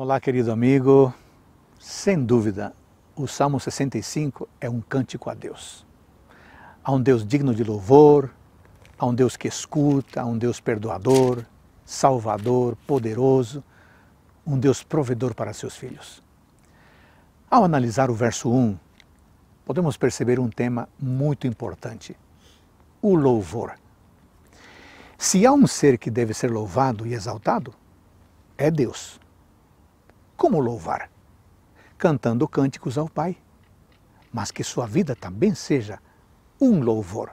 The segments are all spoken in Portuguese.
Olá, querido amigo. Sem dúvida, o Salmo 65 é um cântico a Deus. A um Deus digno de louvor, a um Deus que escuta, a um Deus perdoador, salvador, poderoso, um Deus provedor para seus filhos. Ao analisar o verso 1, podemos perceber um tema muito importante: o louvor. Se há um ser que deve ser louvado e exaltado, é Deus. Como louvar? Cantando cânticos ao Pai, mas que sua vida também seja um louvor.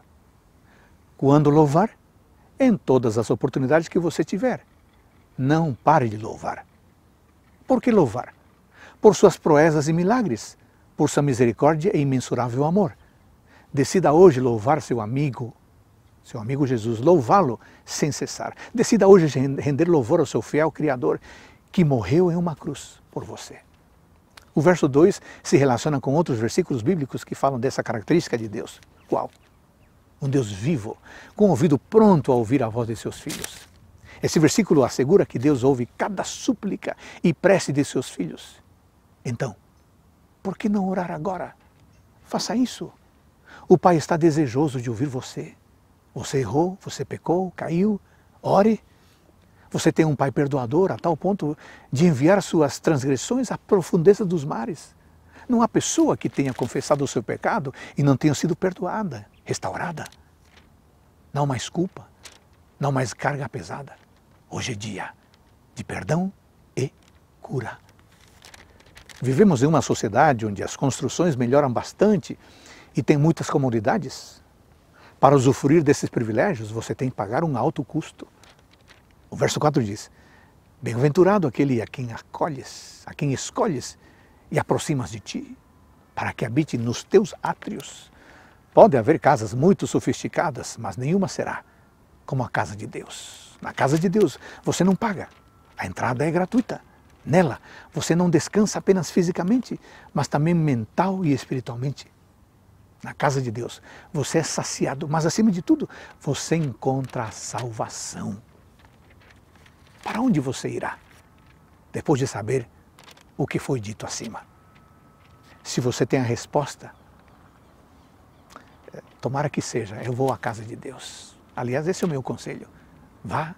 Quando louvar? Em todas as oportunidades que você tiver. Não pare de louvar. Por que louvar? Por suas proezas e milagres, por sua misericórdia e imensurável amor. Decida hoje louvar seu amigo, seu amigo Jesus, louvá-lo sem cessar. Decida hoje render louvor ao seu fiel Criador que morreu em uma cruz por você. O verso 2 se relaciona com outros versículos bíblicos que falam dessa característica de Deus. Qual? Um Deus vivo, com o ouvido pronto a ouvir a voz de seus filhos. Esse versículo assegura que Deus ouve cada súplica e prece de seus filhos. Então, por que não orar agora? Faça isso. O Pai está desejoso de ouvir você. Você errou, você pecou, caiu. Ore você tem um Pai perdoador a tal ponto de enviar suas transgressões à profundeza dos mares. Não há pessoa que tenha confessado o seu pecado e não tenha sido perdoada, restaurada. Não mais culpa, não mais carga pesada. Hoje é dia de perdão e cura. Vivemos em uma sociedade onde as construções melhoram bastante e tem muitas comodidades. Para usufruir desses privilégios, você tem que pagar um alto custo. O verso 4 diz: Bem-aventurado aquele a quem acolhes, a quem escolhes e aproximas de ti, para que habite nos teus átrios. Pode haver casas muito sofisticadas, mas nenhuma será como a casa de Deus. Na casa de Deus você não paga, a entrada é gratuita. Nela você não descansa apenas fisicamente, mas também mental e espiritualmente. Na casa de Deus você é saciado, mas acima de tudo você encontra a salvação para onde você irá? Depois de saber o que foi dito acima. Se você tem a resposta, eh, tomara que seja, eu vou à casa de Deus. Aliás, esse é o meu conselho. Vá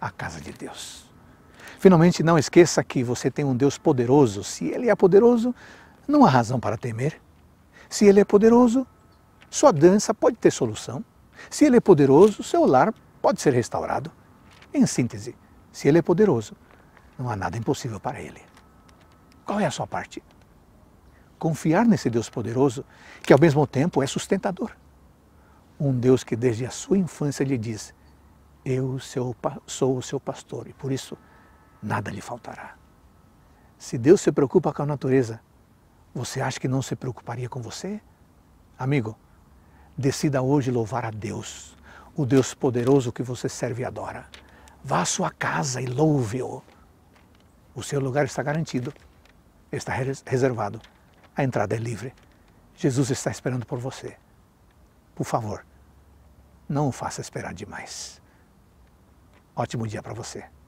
à casa de Deus. Finalmente, não esqueça que você tem um Deus poderoso. Se ele é poderoso, não há razão para temer. Se ele é poderoso, sua dança pode ter solução. Se ele é poderoso, seu lar pode ser restaurado. Em síntese, se ele é poderoso, não há nada impossível para ele. Qual é a sua parte? Confiar nesse Deus poderoso, que ao mesmo tempo é sustentador. Um Deus que desde a sua infância lhe diz: Eu sou o seu pastor e por isso nada lhe faltará. Se Deus se preocupa com a natureza, você acha que não se preocuparia com você? Amigo, decida hoje louvar a Deus, o Deus poderoso que você serve e adora. Vá à sua casa e louve-o. O seu lugar está garantido, está reservado. A entrada é livre. Jesus está esperando por você. Por favor, não o faça esperar demais. Ótimo dia para você.